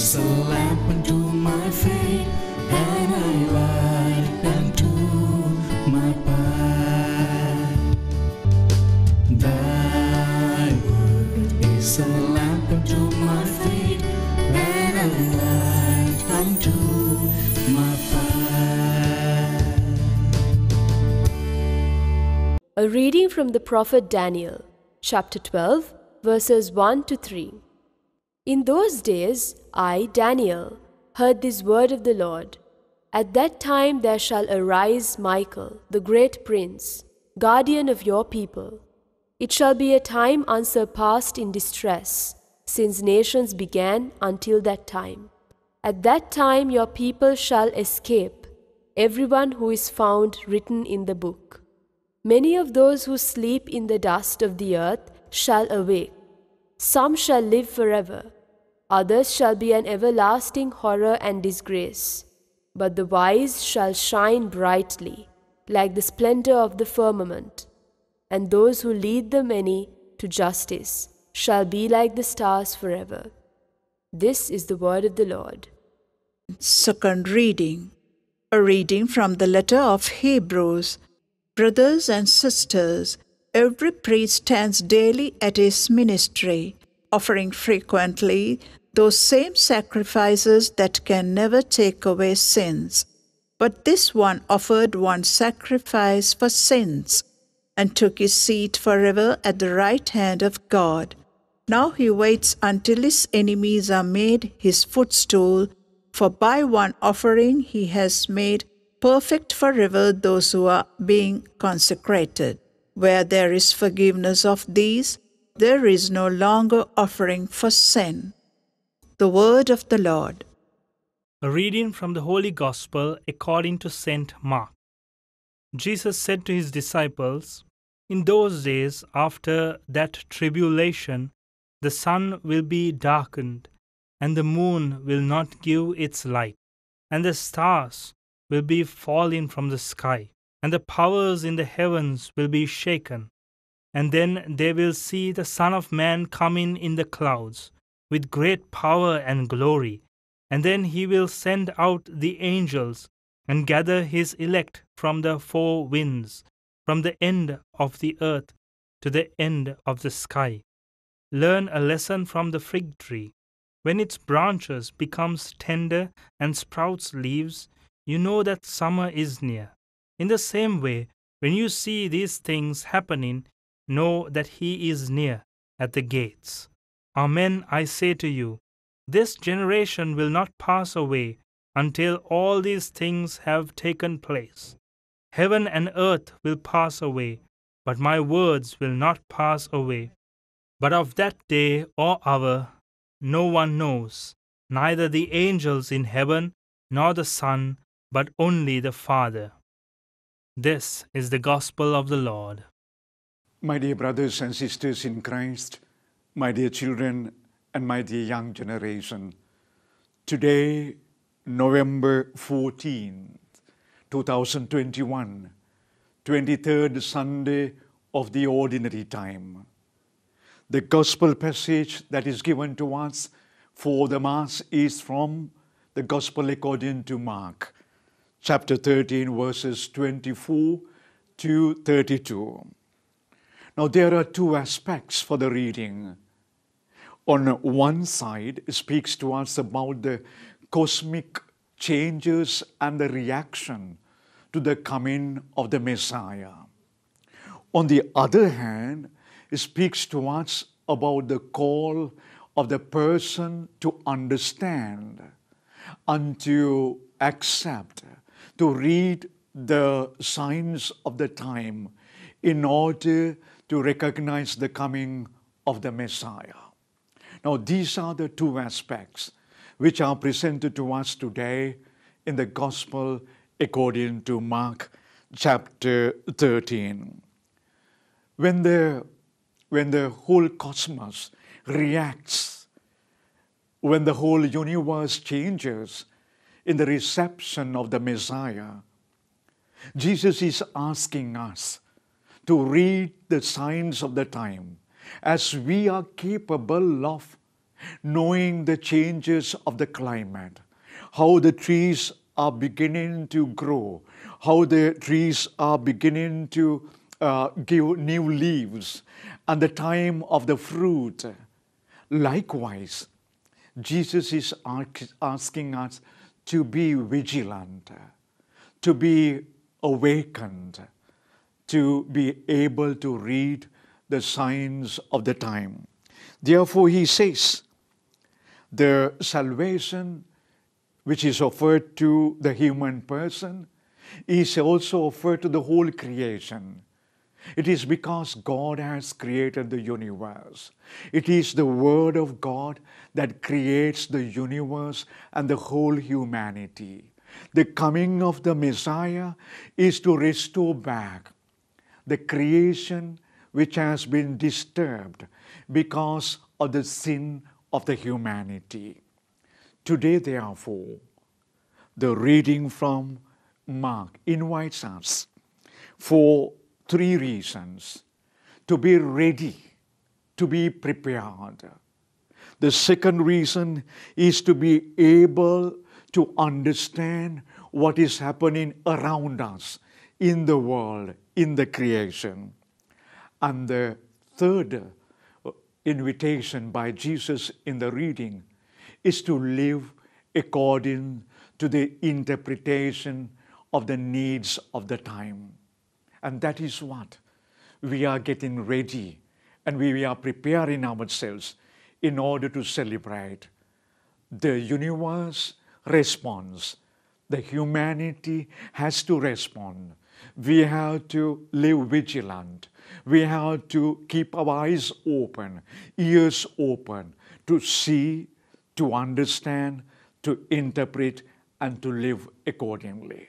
is a lamp unto my and I light unto my path. Thy word is a lamp unto my feet, and I light unto my path. A reading from the prophet Daniel, chapter 12, verses 1 to 3. In those days, I, Daniel, heard this word of the Lord. At that time there shall arise Michael, the great prince, guardian of your people. It shall be a time unsurpassed in distress, since nations began until that time. At that time your people shall escape, everyone who is found written in the book. Many of those who sleep in the dust of the earth shall awake. Some shall live forever Others shall be an everlasting horror and disgrace. But the wise shall shine brightly, like the splendor of the firmament. And those who lead the many to justice shall be like the stars forever. This is the word of the Lord. Second reading A reading from the letter of Hebrews. Brothers and sisters, every priest stands daily at his ministry, offering frequently those same sacrifices that can never take away sins. But this one offered one sacrifice for sins, and took his seat forever at the right hand of God. Now he waits until his enemies are made his footstool, for by one offering he has made perfect forever those who are being consecrated. Where there is forgiveness of these, there is no longer offering for sin. The word of the Lord. A reading from the Holy Gospel according to St. Mark. Jesus said to his disciples, In those days after that tribulation, the sun will be darkened, and the moon will not give its light, and the stars will be falling from the sky, and the powers in the heavens will be shaken. And then they will see the Son of Man coming in the clouds with great power and glory, and then he will send out the angels and gather his elect from the four winds, from the end of the earth to the end of the sky. Learn a lesson from the fig tree. When its branches becomes tender and sprouts leaves, you know that summer is near. In the same way, when you see these things happening, know that he is near at the gates. Amen, I say to you, this generation will not pass away until all these things have taken place. Heaven and earth will pass away, but my words will not pass away. But of that day or hour no one knows, neither the angels in heaven nor the Son, but only the Father. This is the gospel of the Lord. My dear brothers and sisters in Christ, my dear children and my dear young generation, today, November 14th, 2021, 23rd Sunday of the Ordinary Time. The Gospel passage that is given to us for the Mass is from the Gospel according to Mark, chapter 13, verses 24 to 32. Now, there are two aspects for the reading. On one side, speaks to us about the cosmic changes and the reaction to the coming of the Messiah. On the other hand, speaks to us about the call of the person to understand and to accept, to read the signs of the time in order to recognize the coming of the Messiah. Now, these are the two aspects which are presented to us today in the Gospel according to Mark chapter 13. When the, when the whole cosmos reacts, when the whole universe changes in the reception of the Messiah, Jesus is asking us to read the signs of the time, as we are capable of knowing the changes of the climate, how the trees are beginning to grow, how the trees are beginning to uh, give new leaves, and the time of the fruit. Likewise, Jesus is asking us to be vigilant, to be awakened, to be able to read the signs of the time. Therefore, he says, the salvation which is offered to the human person is also offered to the whole creation. It is because God has created the universe. It is the Word of God that creates the universe and the whole humanity. The coming of the Messiah is to restore back the creation which has been disturbed because of the sin of the humanity. Today, therefore, the reading from Mark invites us for three reasons to be ready, to be prepared. The second reason is to be able to understand what is happening around us in the world, in the creation. And the third invitation by Jesus in the reading is to live according to the interpretation of the needs of the time. And that is what we are getting ready and we are preparing ourselves in order to celebrate the universe responds. The humanity has to respond we have to live vigilant. We have to keep our eyes open, ears open to see, to understand, to interpret, and to live accordingly.